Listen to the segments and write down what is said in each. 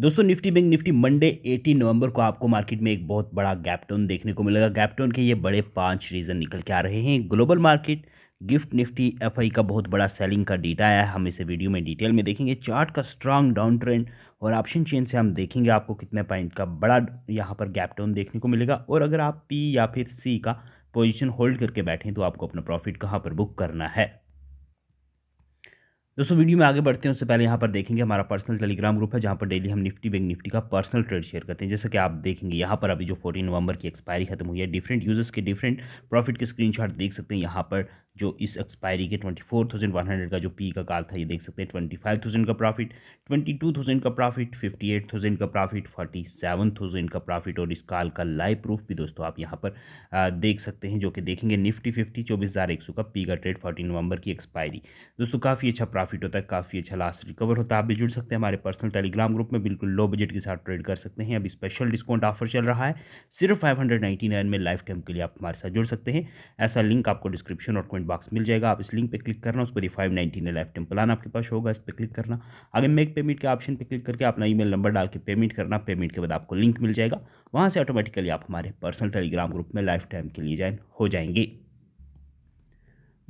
दोस्तों Nifty bank Nifty Monday 18 नवंबर को आपको मार्केट में एक बहुत बड़ा गैप देखने को मिलेगा गैप के ये बड़े पांच रीज़न निकल के आ रहे हैं ग्लोबल मार्केट गिफ्ट निफ्टी एफ का बहुत बड़ा सेलिंग का डेटा आया हम इसे वीडियो में डिटेल में देखेंगे चार्ट का स्ट्रांग डाउन ट्रेंड और ऑप्शन चेन से हम देखेंगे आपको कितने पॉइंट का बड़ा यहाँ पर गैप देखने को मिलेगा और अगर आप पी या फिर सी का पोजिशन होल्ड करके बैठें तो आपको अपना प्रॉफिट कहाँ पर बुक करना है दोस्तों वीडियो में आगे बढ़ते हैं उससे पहले यहाँ पर देखेंगे हमारा पर्सनल टेलीग्राम ग्रुप है जहाँ पर डेली हम निफ्टी बैंक निफ्टी का पर्सनल ट्रेड शेयर करते हैं जैसे कि आप देखेंगे यहाँ पर अभी जो फोर्टीन नवंबर की एक्सपायरी खत्म हुई है डिफरेंट यूजर्स के डिफरेंट प्रॉफिट के स्क्रीनशॉट देख सकते हैं यहाँ पर जो इस एक्सपायरी के twenty four thousand one hundred का जो पी का काल था ये देख सकते हैं ट्वेंटी फाइव थाउजेंड का प्रॉफिट ट्वेंटी टू थाउजेंड का प्रॉफिट फिफ्टी एट थाउजेंड का प्रॉफिट फोर्टी सेवन थाउजेंड का प्रॉफिट और इस काल का लाइव प्रूफ भी दोस्तों आप यहाँ पर देख सकते हैं जो कि देखेंगे निफ्टी फिफ्टी चौबीस हज़ार एक सौ का पी का ट्रेड फोर्टीन नवंबर की एक्सपायरी दोस्तों काफ़ी अच्छा प्रॉफिट फीटों तक काफ़ी अच्छा लास्ट रिकवर होता है आप भी जुड़ सकते हैं हमारे पर्सनल टेलीग्राम ग्रुप में बिल्कुल लो बजट के साथ ट्रेड कर सकते हैं अभी स्पेशल डिस्काउंट ऑफर चल रहा है सिर्फ फाइव में लाइफ टाइम के लिए आप हमारे साथ जुड़ सकते हैं ऐसा लिंक आपको डिस्क्रिप्शन और कमेंट बॉक्स मिल जाएगा आप इस लिंक पर क्लिक करना उसके बाद five ninety life time plan आपके पास होगा इस पर क्लिक करना आगे मेक पेमेंट के ऑप्शन पर क्लिक करके अपना ई नंबर डाल के पेमेंट करना पेमेंट के बाद आपको लिंक मिल जाएगा वहाँ से ऑटोमेटिकली आप हमारे पर्सनल टेलीग्राम ग्रुप में लाइफ टाइम के लिए ज्वाइन हो जाएंगे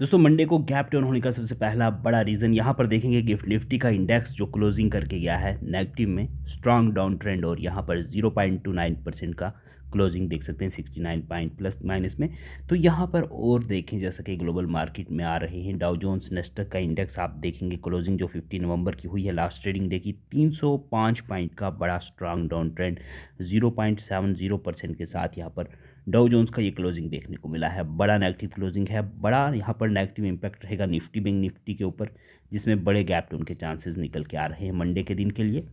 दोस्तों मंडे को गैप डाउन होने का सबसे पहला बड़ा रीज़न यहाँ पर देखेंगे गिफ्ट निफ्टी का इंडेक्स जो क्लोजिंग करके गया है नेगेटिव में स्ट्रांग डाउन ट्रेंड और यहाँ पर 0.29 परसेंट का क्लोजिंग देख सकते हैं 69 पॉइंट प्लस माइनस में तो यहाँ पर और देखें जैसा कि ग्लोबल मार्केट में आ रहे हैं डाउ जोन्स नेस्टक का इंडेक्स आप देखेंगे क्लोजिंग जो 15 नवंबर की हुई है लास्ट ट्रेडिंग डे की 305 पॉइंट का बड़ा स्ट्रांग डाउन ट्रेंड 0.70 परसेंट के साथ यहाँ पर डाउ जोन्स का ये क्लोजिंग देखने को मिला है बड़ा नेगेटिव क्लोजिंग है बड़ा यहाँ पर नेगेटिव इम्पैक्ट रहेगा निफ्टी बैंक निफ्टी के ऊपर जिसमें बड़े गैप डाउन के चांसेज निकल के आ रहे हैं मंडे के दिन के लिए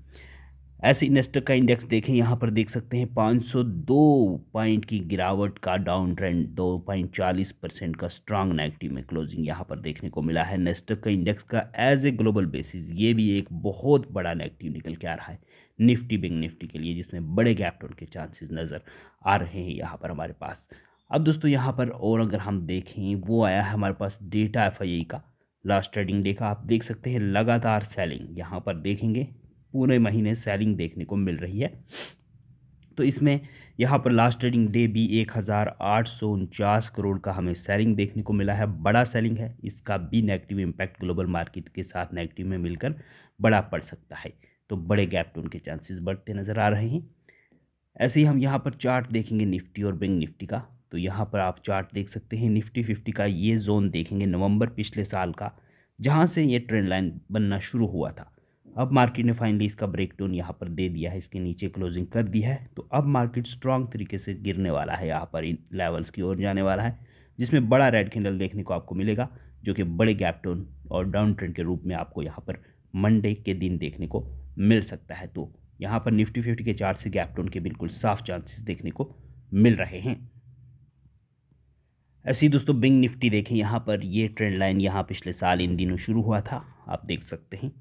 ऐसे इन्वेस्टर का इंडेक्स देखें यहाँ पर देख सकते हैं 502 पॉइंट की गिरावट का डाउन ट्रेंड दो पॉइंट चालीस परसेंट का स्ट्रांग नेगेटिव में क्लोजिंग यहाँ पर देखने को मिला है नेस्टक का इंडेक्स का एज ए ग्लोबल बेसिस ये भी एक बहुत बड़ा नेगेटिव निकल के आ रहा है निफ्टी बिंग निफ्टी के लिए जिसमें बड़े गैप टोन के चांसेज नज़र आ रहे हैं यहाँ पर हमारे पास अब दोस्तों यहाँ पर और अगर हम देखें वो आया है हमारे पास डेटा एफ का लास्ट ट्रेडिंग डे का आप देख सकते हैं लगातार सेलिंग यहाँ पर देखेंगे पूरे महीने सेलिंग देखने को मिल रही है तो इसमें यहाँ पर लास्ट ट्रेडिंग डे भी एक हज़ार आठ सौ उनचास करोड़ का हमें सेलिंग देखने को मिला है बड़ा सेलिंग है इसका भी नेगेटिव इम्पैक्ट ग्लोबल मार्केट के साथ नेगेटिव में मिलकर बड़ा पड़ सकता है तो बड़े गैप डाउन के चांसेस बढ़ते नज़र आ रहे हैं ऐसे ही हम यहाँ पर चार्ट देखेंगे निफ्टी और बैंक निफ्टी का तो यहाँ पर आप चार्ट देख सकते हैं निफ्टी फिफ्टी का ये जोन देखेंगे नवम्बर पिछले साल का जहाँ से ये ट्रेंड लाइन बनना शुरू हुआ था अब मार्केट ने फाइनली इसका ब्रेकडाउन यहाँ पर दे दिया है इसके नीचे क्लोजिंग कर दिया है तो अब मार्केट स्ट्रांग तरीके से गिरने वाला है यहाँ पर इन लेवल्स की ओर जाने वाला है जिसमें बड़ा रेड कैंडल देखने को आपको मिलेगा जो कि बड़े गैप टोन और डाउन ट्रेंड के रूप में आपको यहाँ पर मंडे के दिन देखने को मिल सकता है तो यहाँ पर निफ्टी फिफ्टी के चार्ट से गैप टोन के बिल्कुल साफ चांसेस देखने को मिल रहे हैं ऐसे ही दोस्तों बिंग निफ्टी देखें यहाँ पर ये ट्रेंड लाइन यहाँ पिछले साल इन दिनों शुरू हुआ था आप देख सकते हैं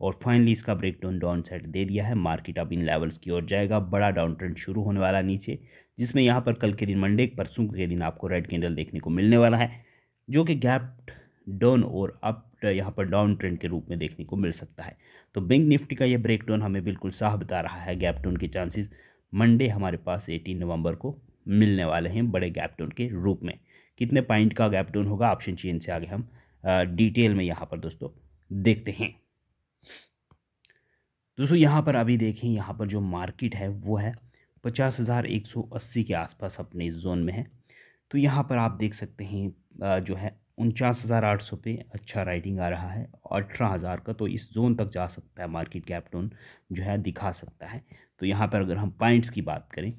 और फाइनली इसका ब्रेक डाउन डाउन साइड दे दिया है मार्केट अब इन लेवल्स की ओर जाएगा बड़ा डाउन ट्रेंड शुरू होने वाला नीचे जिसमें यहाँ पर कल के दिन मंडे परसों के दिन आपको रेड कैंडल देखने को मिलने वाला है जो कि गैप डाउन और अप यहाँ पर डाउन ट्रेंड के रूप में देखने को मिल सकता है तो बैंक निफ्टी का यह ब्रेक डाउन हमें बिल्कुल साफ बता रहा है गैप डाउन के चांसेस मंडे हमारे पास 18 नवंबर को मिलने वाले हैं बड़े गैप डाउन के रूप में कितने पॉइंट का गैप डाउन होगा ऑप्शन चेन से आगे हम डिटेल में यहाँ पर दोस्तों देखते हैं दोस्तों यहाँ पर अभी देखें यहाँ पर जो मार्केट है वो है पचास हज़ार एक सौ अस्सी के आसपास अपने जोन में है तो यहाँ पर आप देख सकते हैं जो है उनचास हज़ार आठ सौ पे अच्छा राइडिंग आ रहा है अठारह हज़ार का तो इस जोन तक जा सकता है मार्केट कैप जो है दिखा सकता है तो यहाँ पर अगर हम पॉइंट्स की बात करें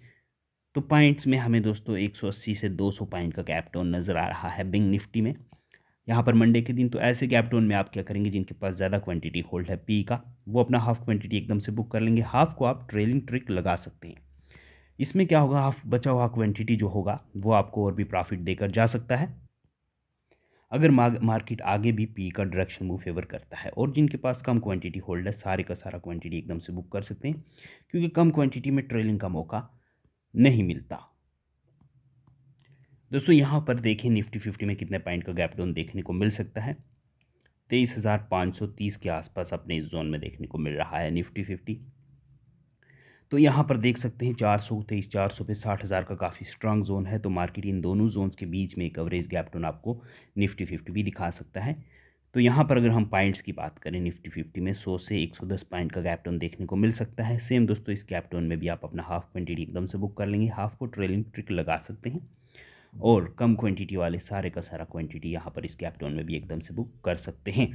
तो पॉइंट्स में हमें दोस्तों एक सौ अस्सी से दो सौ पॉइंट का कैप नज़र आ रहा है बिंग निफ्टी में यहाँ पर मंडे के दिन तो ऐसे गैप डाउन में आप क्या करेंगे जिनके पास ज़्यादा क्वांटिटी होल्ड है पी का वो अपना हाफ क्वांटिटी एकदम से बुक कर लेंगे हाफ को आप ट्रेलिंग ट्रिक लगा सकते हैं इसमें क्या होगा हाफ बचा हुआ क्वांटिटी जो होगा वो आपको और भी प्रॉफिट देकर जा सकता है अगर मार्केट आगे भी पी का डायरेक्शन मूव फेवर करता है और जिनके पास कम क्वान्टिटी होल्ड है सारे का सारा क्वान्टिटी एकदम से बुक कर सकते हैं क्योंकि कम क्वान्टिटी में ट्रेलिंग का मौका नहीं मिलता दोस्तों यहाँ पर देखिए निफ्टी फिफ्टी में कितने पॉइंट का गैप डाउन देखने को मिल सकता है तेईस हज़ार पाँच सौ तीस के आसपास अपने इस जोन में देखने को मिल रहा है निफ्टी फिफ्टी तो यहाँ पर देख सकते हैं चार सौ तेईस चार सौ पे साठ हज़ार का काफ़ी स्ट्रांग जोन है तो मार्केट इन दोनों जोन्स के बीच में एक एवरेज गैप डाउन आपको निफ्टी फिफ्टी भी दिखा सकता है तो यहाँ पर अगर हम पॉइंट्स की बात करें निफ्टी फिफ्टी में सौ से एक सौ दस पॉइंट का गैप डाउन देखने को मिल सकता है सेम दोस्तों इस गैप डाउन में भी आप अपना हाफ क्वान्टिटी एकदम से बुक कर लेंगे हाफ को ट्रेलिंग ट्रिक लगा सकते हैं और कम क्वांटिटी वाले सारे का सारा क्वांटिटी यहाँ पर इस कैप में भी एकदम से बुक कर सकते हैं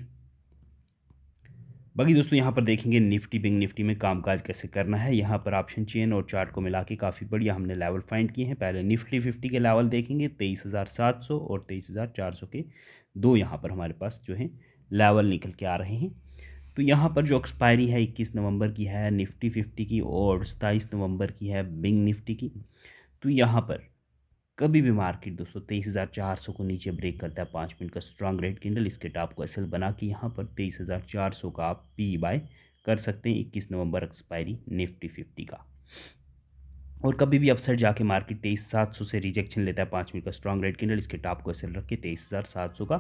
बाकी दोस्तों यहाँ पर देखेंगे निफ्टी बिंग निफ्टी में कामकाज कैसे करना है यहाँ पर ऑप्शन चेन और चार्ट को मिला के काफ़ी बढ़िया हमने लेवल फाइंड किए हैं पहले निफ्टी फिफ्टी के लेवल देखेंगे तेईस हज़ार सात सौ और तेईस हज़ार चार सौ के दो यहाँ पर हमारे पास जो है लेवल निकल के आ रहे हैं तो यहाँ पर जो एक्सपायरी है इक्कीस नवंबर की है निफ्टी फिफ्टी की और सताईस नवंबर की है बिंग निफ्टी की तो यहाँ पर कभी भी मार्केट दोस्तों तेईस हज़ार चार सौ को नीचे ब्रेक करता है पाँच मिनट का स्ट्रांग रेड कैंडल इसके टॉप को असल बना के यहाँ पर तेईस हज़ार चार सौ का आप पी बाय कर सकते हैं इक्कीस नवंबर एक्सपायरी निफ्टी फिफ्टी का और कभी भी अपसाइड जाके मार्केट तेईस सात सौ से रिजेक्शन लेता है पाँच मिनट का स्ट्रांग रेड कैंडल इसके टॉप को असल रख के तेईस हज़ार सात सौ का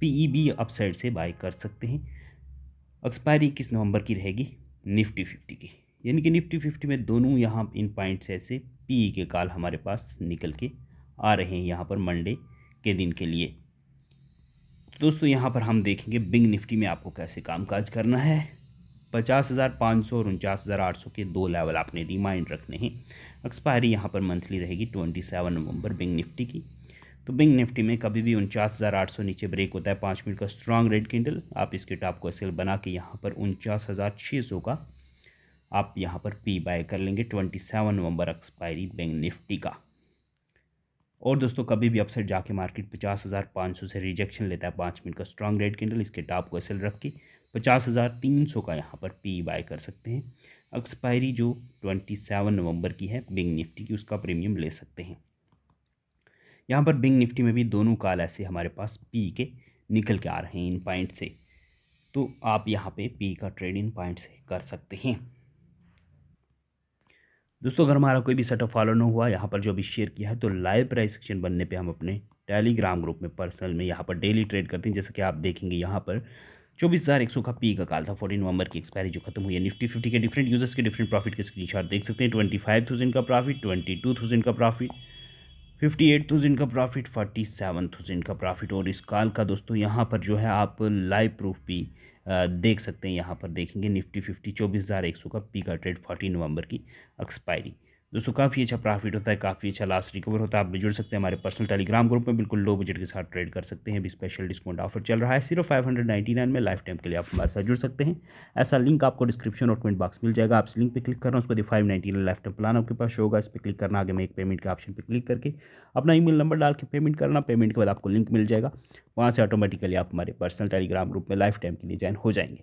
पीई भी अपसाइड से बाय कर सकते हैं एक्सपायरी इक्कीस नवंबर की रहेगी निफ्टी फिफ्टी की यानी कि निफ्टी फिफ्टी में दोनों यहाँ इन पॉइंट्स ऐसे पीई के काल हमारे पास निकल के आ रहे हैं यहाँ पर मंडे के दिन के लिए दोस्तों यहाँ पर हम देखेंगे बिंग निफ्टी में आपको कैसे कामकाज करना है पचास हज़ार पाँच सौ और उनचास हज़ार आठ सौ के दो लेवल आपने रिमाइंड रखने हैं एक्सपायरी यहाँ पर मंथली रहेगी ट्वेंटी सेवन नवंबर बिंग निफ्टी की तो बिंग निफ्टी में कभी भी उनचास हज़ार आठ सौ नीचे ब्रेक होता है पाँच मिनट का स्ट्रांग रेड कैंडल आप इसके टॉप को सेल बना के यहाँ पर उनचास हज़ार छः सौ का आप यहाँ पर पी बाय कर लेंगे ट्वेंटी सेवन नवंबर एक्सपायरी बैंक निफ्टी का और दोस्तों कभी भी अपसाइड जाके मार्केट पचास हज़ार पाँच सौ से रिजेक्शन लेता है पाँच मिनट का स्ट्रॉन्ग रेड कैंडल इसके टॉप को एसल रख के पचास हज़ार तीन सौ का यहाँ पर पी बाय कर सकते हैं एक्सपायरी जो ट्वेंटी सेवन नवंबर की है बिंग निफ्टी की उसका प्रीमियम ले सकते हैं यहाँ पर बिंग निफ्टी में भी दोनों काल ऐसे हमारे पास पी के निकल के आ रहे हैं इन पॉइंट से तो आप यहाँ पर पी का ट्रेड इन पॉइंट से कर सकते हैं दोस्तों अगर हमारा कोई भी सेटअप फॉलो न हुआ यहाँ पर जो अभी शेयर किया है तो लाइव प्राइस सेक्शन बनने पे हम अपने टेलीग्राम ग्रुप में पर्सनल में यहाँ पर डेली ट्रेड करते हैं जैसे कि आप देखेंगे यहाँ पर चौबीस हज़ार एक सौ का पी का काल था फोर्टी नवंबर की एक्सपायरी जो खत्म हुई है निफ्टी फिफ्टी के डिफरेंट यूजर्स के डिफरेंट प्रॉफिट के स्क्रीनशॉट देख सकते हैं ट्वेंटी फाइव थाउजेंड का प्रॉफिट ट्वेंटी टू थाउजेंड का प्रॉफिट फिफ्टी एट थाउजेंड का प्रॉफिट फोर्टी सेवन थाउजेंड का प्रॉफिट और इस काल का दोस्तों यहाँ पर जो है आप लाइव प्रूफ भी देख सकते हैं यहाँ पर देखेंगे निफ्टी फिफ्टी चौबीस हज़ार एक सौ का पी का ट्रेड फोर्टीन नवंबर की एक्सपायरी दोस्तों काफ़ी अच्छा प्रॉफिट होता है काफ़ी अच्छा लास्ट रिकवर होता है आप भी जुड़ सकते हैं हमारे पर्सनल टेलीग्राम ग्रुप में बिल्कुल लो बजट के साथ ट्रेड कर सकते हैं अभी स्पेशल डिस्काउंट ऑफर चल रहा है सिर्फ फाइव हंड्रेड नाइन्टी नाइन में लाइफ टाइम के लिए आप हमारे साथ जुड़ सकते हैं ऐसा लिंक आपको डिस्क्रिप्शन और कमेंट बॉक्स मिल जाएगा आप इस लिंक पर क्लिक करना उसके बाद five ninety nine life time plan आपके पास होगा इस पर क्लिक करना आगे में एक पेमेंट के ऑप्शन पर क्लिक करके अपना ई नंबर डाल के पेमेंट करना पेमेंट के बाद आपको लिंक मिल जाएगा वहाँ से ऑटोमेटिकली आप हमारे पर्सनल टेलीग्राम ग्रुप में लाइफ टाइम के लिए ज्वाइन हो जाएंगे